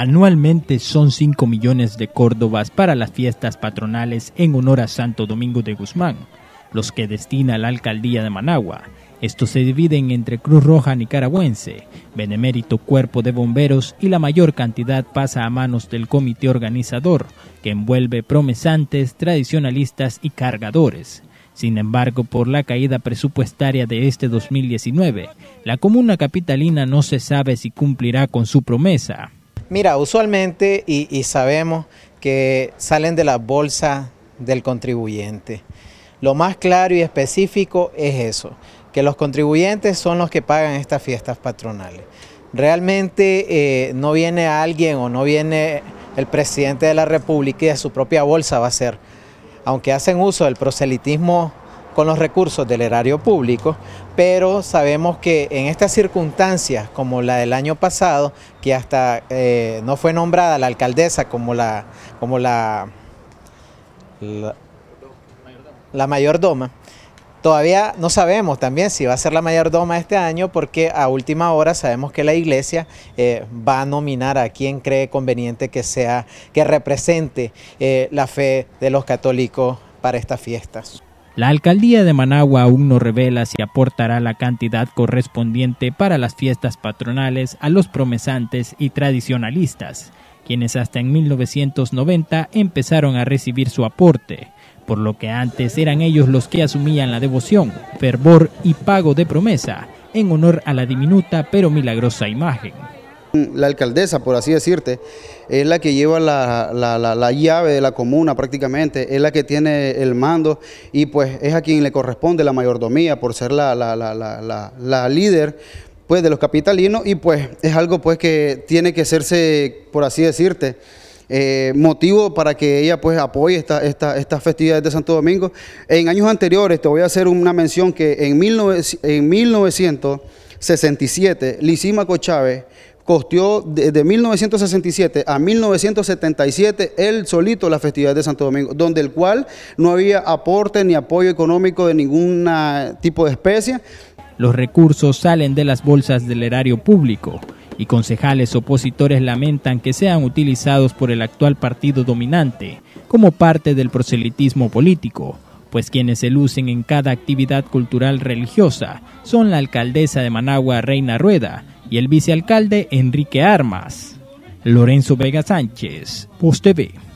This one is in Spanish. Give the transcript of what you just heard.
Anualmente son 5 millones de córdobas para las fiestas patronales en honor a Santo Domingo de Guzmán, los que destina la alcaldía de Managua. Estos se dividen entre Cruz Roja Nicaragüense, Benemérito Cuerpo de Bomberos y la mayor cantidad pasa a manos del comité organizador, que envuelve promesantes, tradicionalistas y cargadores. Sin embargo, por la caída presupuestaria de este 2019, la comuna capitalina no se sabe si cumplirá con su promesa. Mira, usualmente y, sabemos que salen de la bolsa del contribuyente. Lo más claro y específico es eso, que los contribuyentes son los que pagan estas fiestas patronales. Realmente eh, no viene alguien o no viene el presidente de la República y de su propia bolsa va a ser. Aunque hacen uso del proselitismo con los recursos del erario público, pero sabemos que en estas circunstancias, como la del año pasado, que hasta eh, no fue nombrada la alcaldesa como la, como la, la, mayordoma, Todavía no sabemos también si va a ser la mayordoma este año porque a última hora sabemos que la iglesia eh, va a nominar a quien cree conveniente que sea, que represente eh, la fe de los católicos para estas fiestas. La alcaldía de Managua aún no revela si aportará la cantidad correspondiente para las fiestas patronales a los promesantes y tradicionalistas, quienes hasta en 1990 empezaron a recibir su aporte, por lo que antes eran ellos los que asumían la devoción, fervor y pago de promesa en honor a la diminuta pero milagrosa imagen. La alcaldesa, por así decirte, es la que lleva la, llave de la comuna prácticamente, es la que tiene el mando y pues es a quien le corresponde la mayordomía por ser la, líder pues de los capitalinos y pues es algo pues que tiene que hacerse, por así decirte, eh, motivo para que ella pues apoye estas esta, estas festividades de Santo Domingo. En años anteriores, te voy a hacer una mención que en, en 1967, Lisima Chávez costeó de 1967 a 1977 él solito la festividad de Santo Domingo, donde el cual no había aporte ni apoyo económico de ningún tipo de especie. Los recursos salen de las bolsas del erario público y concejales opositores lamentan que sean utilizados por el actual partido dominante como parte del proselitismo político, pues quienes se lucen en cada actividad cultural religiosa son la alcaldesa de Managua, Reina Rueda, y el vicealcalde Enrique Armas. Lorenzo Vega Sánchez, Post TV.